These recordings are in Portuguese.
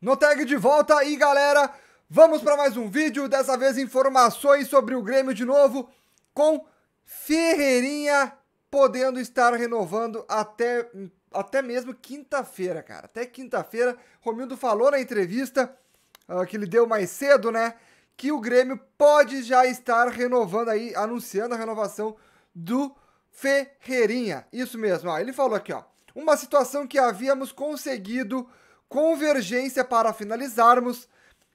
No tag de volta aí, galera. Vamos para mais um vídeo, dessa vez informações sobre o Grêmio de novo, com Ferreirinha podendo estar renovando até, até mesmo quinta-feira, cara. Até quinta-feira, Romildo falou na entrevista uh, que ele deu mais cedo, né, que o Grêmio pode já estar renovando aí, anunciando a renovação do Ferreirinha. Isso mesmo, ó, ele falou aqui, ó. Uma situação que havíamos conseguido convergência para finalizarmos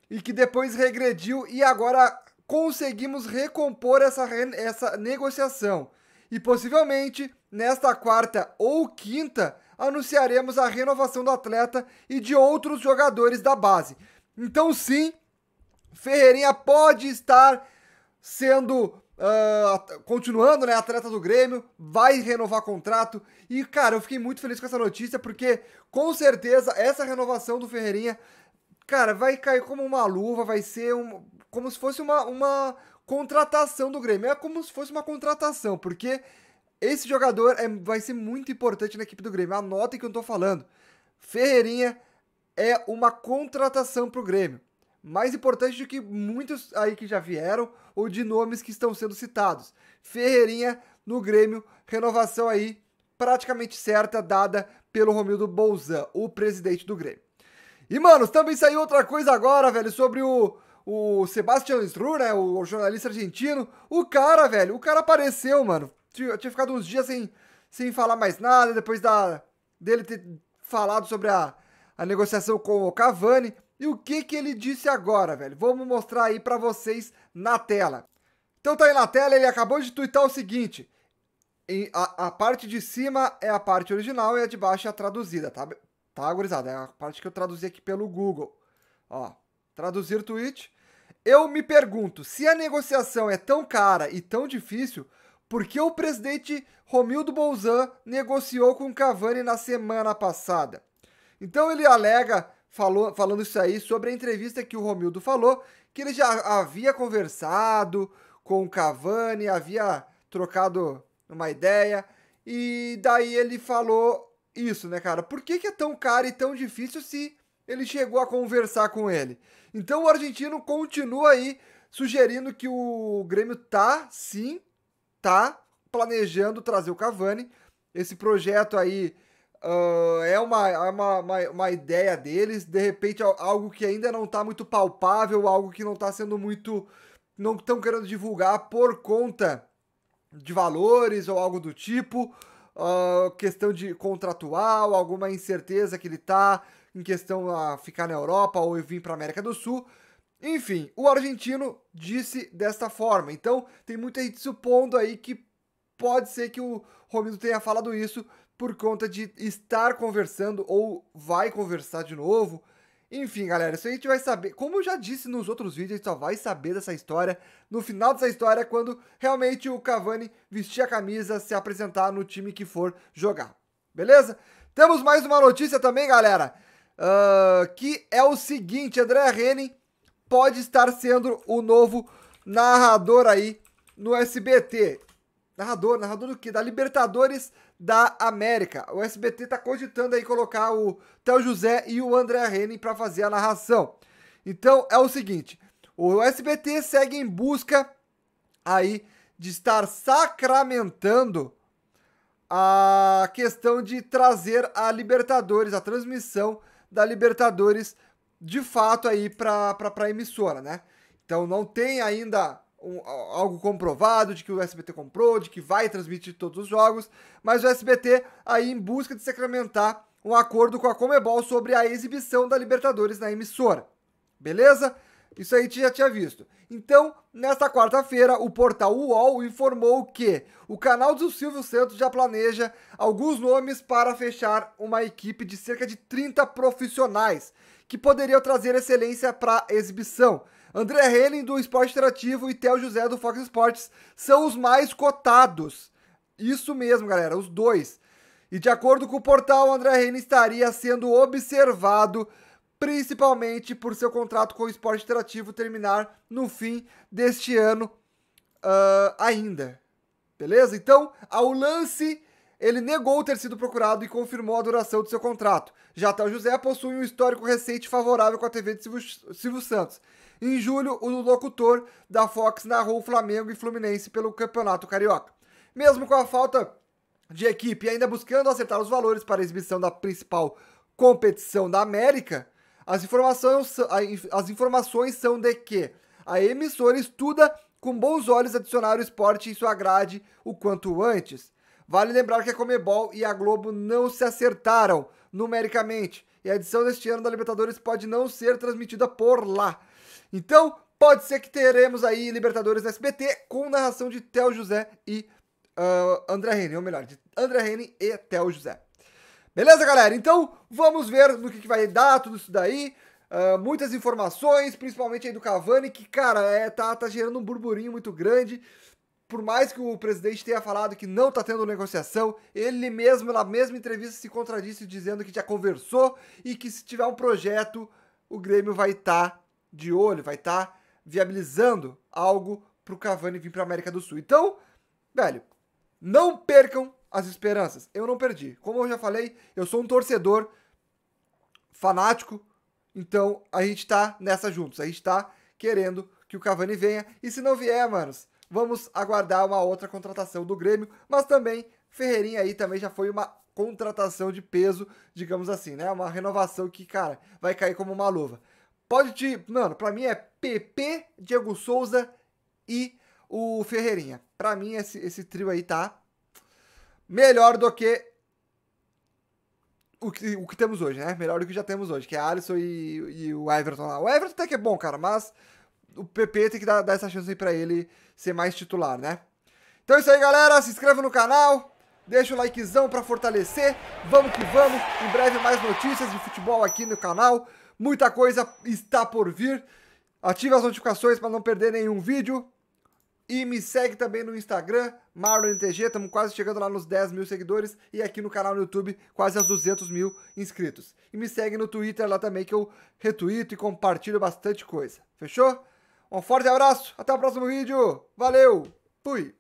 e que depois regrediu e agora conseguimos recompor essa, essa negociação. E possivelmente nesta quarta ou quinta anunciaremos a renovação do atleta e de outros jogadores da base. Então, sim, Ferreirinha pode estar sendo Uh, continuando, né? Atleta do Grêmio, vai renovar contrato. E, cara, eu fiquei muito feliz com essa notícia, porque com certeza essa renovação do Ferreirinha, cara, vai cair como uma luva, vai ser um, como se fosse uma, uma contratação do Grêmio. É como se fosse uma contratação, porque esse jogador é, vai ser muito importante na equipe do Grêmio. Anotem que eu tô falando. Ferreirinha é uma contratação pro Grêmio mais importante do que muitos aí que já vieram ou de nomes que estão sendo citados. Ferreirinha no Grêmio, renovação aí praticamente certa, dada pelo Romildo Bolzan, o presidente do Grêmio. E, mano, também saiu outra coisa agora, velho, sobre o, o Sebastian Stru, né, o jornalista argentino. O cara, velho, o cara apareceu, mano. Tinha, tinha ficado uns dias sem, sem falar mais nada, depois da dele ter falado sobre a, a negociação com o Cavani. E o que, que ele disse agora, velho? Vamos mostrar aí para vocês na tela. Então tá aí na tela, ele acabou de twittar o seguinte. A, a, parte de cima é a parte original e a de baixo é a traduzida, tá? Tá, gurizada? É a parte que eu traduzi aqui pelo Google. Ó, traduzir tweet. Eu me pergunto, se a negociação é tão cara e tão difícil, por que o presidente Romildo Bolzan negociou com Cavani na semana passada? Então ele alega falou, falando isso aí sobre a entrevista que o Romildo falou, que ele já havia conversado com o Cavani, havia trocado uma ideia, e daí ele falou isso, né, cara? Por que, que é tão caro e tão difícil se ele chegou a conversar com ele? Então o argentino continua aí sugerindo que o Grêmio tá, sim, tá planejando trazer o Cavani. Esse projeto aí Uh, é uma, é uma, uma, uma, ideia deles, de repente algo que ainda não está muito palpável, algo que não está sendo muito. não estão querendo divulgar por conta de valores ou algo do tipo, uh, questão de contratual, alguma incerteza que ele está em questão a ficar na Europa ou vir para a América do Sul. Enfim, o argentino disse desta forma. Então, tem muita gente supondo aí que pode ser que o Romildo tenha falado isso por conta de estar conversando ou vai conversar de novo. Enfim, galera, isso aí a gente vai saber. Como eu já disse nos outros vídeos, a gente só vai saber dessa história no final dessa história, quando realmente o Cavani vestir a camisa, se apresentar no time que for jogar. Beleza? Temos mais uma notícia também, galera, uh, que é o seguinte: André Henning pode estar sendo o novo narrador aí no SBT. Narrador, narrador do quê? Da Libertadores da América. O SBT tá cogitando aí colocar o Théo José e o André Henning para fazer a narração. Então é o seguinte, o SBT segue em busca aí de estar sacramentando a questão de trazer a Libertadores, a transmissão da Libertadores de fato aí para a emissora, né? Então não tem ainda um, algo comprovado de que o SBT comprou, de que vai transmitir todos os jogos, mas o SBT aí em busca de sacramentar um acordo com a Comebol sobre a exibição da Libertadores na emissora. Beleza? Isso aí já tinha visto. Então, nesta quarta-feira, o portal UOL informou que o canal do Silvio Santos já planeja alguns nomes para fechar uma equipe de cerca de 30 profissionais que poderiam trazer excelência para a exibição. André Henning do Esporte Interativo e Theo José do Fox Sports são os mais cotados. Isso mesmo, galera, os dois. E de acordo com o portal, André Henning estaria sendo observado principalmente por seu contrato com o Esporte Interativo terminar no fim deste ano uh, ainda. Beleza? Então, ao lance ele negou ter sido procurado e confirmou a duração do seu contrato. Já tal José possui um histórico recente favorável com a TV de Silvio, Silvio Santos. Em julho, o locutor da Fox narrou Flamengo e Fluminense pelo Campeonato Carioca. Mesmo com a falta de equipe e ainda buscando acertar os valores para a exibição da principal competição da América, as informações, as informações são de que a emissora estuda com bons olhos adicionar o esporte em sua grade o quanto antes. Vale lembrar que a Comebol e a Globo não se acertaram numericamente e a edição deste ano da Libertadores pode não ser transmitida por lá. Então, pode ser que teremos aí Libertadores SBT com narração de Théo José e uh, André Renner. ou melhor, de André Renner e Théo José. Beleza, galera? Então, vamos ver no que, que vai dar tudo isso daí. Uh, muitas informações, principalmente aí do Cavani, que, cara, é, tá, tá gerando um burburinho muito grande por mais que o presidente tenha falado que não está tendo negociação, ele mesmo, na mesma entrevista, se contradisse dizendo que já conversou e que se tiver um projeto, o Grêmio vai estar tá de olho, vai estar tá viabilizando algo para o Cavani vir para a América do Sul. Então, velho, não percam as esperanças. Eu não perdi. Como eu já falei, eu sou um torcedor fanático, então a gente está nessa juntos. A gente está querendo que o Cavani venha. E se não vier, manos, Vamos aguardar uma outra contratação do Grêmio, mas também Ferreirinha aí também já foi uma contratação de peso, digamos assim, né? Uma renovação que, cara, vai cair como uma luva. Pode te, mano, para mim é PP, Diego Souza e o Ferreirinha. Para mim esse, esse trio aí tá melhor do que o que, o que temos hoje, né? Melhor do que já temos hoje, que é Alisson e, e o Everton lá. O Everton até que é bom, cara, mas o PP tem que dar, dar essa chance aí pra ele ser mais titular, né? Então é isso aí, galera. Se inscreva no canal. Deixa o likezão pra fortalecer. Vamos que vamos. Em breve mais notícias de futebol aqui no canal. Muita coisa está por vir. Ative as notificações para não perder nenhum vídeo. E me segue também no Instagram, MarlonTG. Estamos quase chegando lá nos 10 mil seguidores. E aqui no canal no YouTube, quase aos 200 mil inscritos. E me segue no Twitter lá também, que eu retuito e compartilho bastante coisa. Fechou? Um forte abraço, até o próximo vídeo. Valeu, fui!